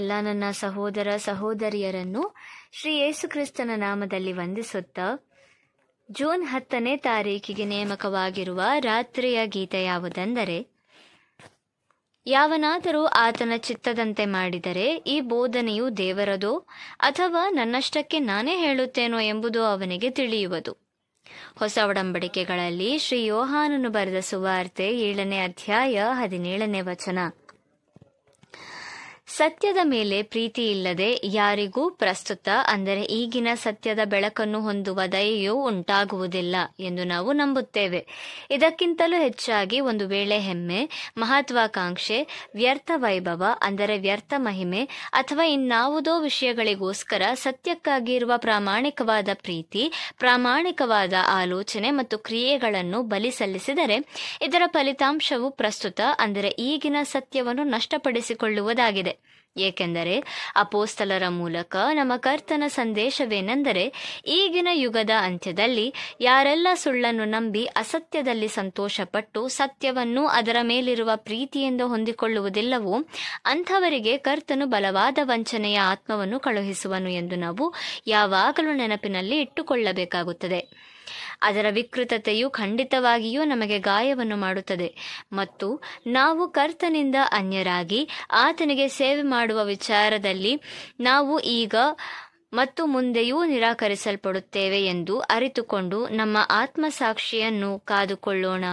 ಎಲ್ಲ ನನ್ನ ಸಹೋದರ ಸಹೋದರಿಯರನ್ನು ಶ್ರೀ ಯೇಸುಕ್ರಿಸ್ತನ ನಾಮದಲ್ಲಿ ವಂದಿಸುತ್ತ ಜೂನ್ ಹತ್ತನೇ ತಾರೀಕಿಗೆ ನೇಮಕವಾಗಿರುವ ರಾತ್ರಿಯ ಗೀತ ಯಾವುದೆಂದರೆ ಯಾವನಾದರೂ ಆತನ ಚಿತ್ತದಂತೆ ಮಾಡಿದರೆ ಈ ಬೋಧನೆಯು ದೇವರದೋ ಅಥವಾ ನನ್ನಷ್ಟಕ್ಕೆ ನಾನೇ ಹೇಳುತ್ತೇನೋ ಎಂಬುದು ಅವನಿಗೆ ತಿಳಿಯುವುದು ಹೊಸ ಒಡಂಬಡಿಕೆಗಳಲ್ಲಿ ಶ್ರೀ ಯೋಹಾನನು ಬರೆದ ಸುವಾರ್ತೆ ಏಳನೇ ಅಧ್ಯಾಯ ಹದಿನೇಳನೇ ವಚನ ಸತ್ಯದ ಮೇಲೆ ಪ್ರೀತಿ ಇಲ್ಲದೆ ಯಾರಿಗೂ ಪ್ರಸ್ತುತ ಅಂದರೆ ಈಗಿನ ಸತ್ಯದ ಬೆಳಕನ್ನು ಹೊಂದುವ ದಯೆಯೂ ಉಂಟಾಗುವುದಿಲ್ಲ ಎಂದು ನಾವು ನಂಬುತ್ತೇವೆ ಇದಕ್ಕಿಂತಲೂ ಹೆಚ್ಚಾಗಿ ಒಂದು ವೇಳೆ ಹೆಮ್ಮೆ ಮಹತ್ವಾಕಾಂಕ್ಷೆ ವ್ಯರ್ಥ ವೈಭವ ಅಂದರೆ ವ್ಯರ್ಥ ಮಹಿಮೆ ಅಥವಾ ಇನ್ನಾವುದೋ ವಿಷಯಗಳಿಗೋಸ್ಕರ ಸತ್ಯಕ್ಕಾಗಿ ಇರುವ ಪ್ರಾಮಾಣಿಕವಾದ ಪ್ರೀತಿ ಪ್ರಾಮಾಣಿಕವಾದ ಆಲೋಚನೆ ಮತ್ತು ಕ್ರಿಯೆಗಳನ್ನು ಬಲಿ ಸಲ್ಲಿಸಿದರೆ ಇದರ ಫಲಿತಾಂಶವು ಪ್ರಸ್ತುತ ಅಂದರೆ ಈಗಿನ ಸತ್ಯವನ್ನು ನಷ್ಟಪಡಿಸಿಕೊಳ್ಳುವುದಾಗಿದೆ ಏಕೆಂದರೆ ಅಪೋಸ್ತಲರ ಮೂಲಕ ನಮ್ಮ ಕರ್ತನ ಸಂದೇಶವೇನೆಂದರೆ ಈಗಿನ ಯುಗದ ಅಂತ್ಯದಲ್ಲಿ ಯಾರೆಲ್ಲ ಸುಳ್ಳನ್ನು ನಂಬಿ ಅಸತ್ಯದಲ್ಲಿ ಸಂತೋಷಪಟ್ಟು ಸತ್ಯವನ್ನು ಅದರ ಮೇಲಿರುವ ಪ್ರೀತಿಯಿಂದ ಹೊಂದಿಕೊಳ್ಳುವುದಿಲ್ಲವೋ ಅಂಥವರಿಗೆ ಕರ್ತನು ಬಲವಾದ ವಂಚನೆಯ ಆತ್ಮವನ್ನು ಕಳುಹಿಸುವನು ಎಂದು ನಾವು ಯಾವಾಗಲೂ ನೆನಪಿನಲ್ಲಿ ಇಟ್ಟುಕೊಳ್ಳಬೇಕಾಗುತ್ತದೆ ಅದರ ವಿಕೃತತೆಯು ಖಂಡಿತವಾಗಿಯೂ ನಮಗೆ ಗಾಯವನ್ನು ಮಾಡುತ್ತದೆ ಮತ್ತು ನಾವು ಕರ್ತನಿಂದ ಅನ್ಯರಾಗಿ ಆತನಿಗೆ ಸೇವೆ ಮಾಡುವ ವಿಚಾರದಲ್ಲಿ ನಾವು ಈಗ ಮತ್ತು ಮುಂದೆಯೂ ನಿರಾಕರಿಸಲ್ಪಡುತ್ತೇವೆ ಎಂದು ಅರಿತುಕೊಂಡು ನಮ್ಮ ಆತ್ಮಸಾಕ್ಷಿಯನ್ನು ಕಾದುಕೊಳ್ಳೋಣ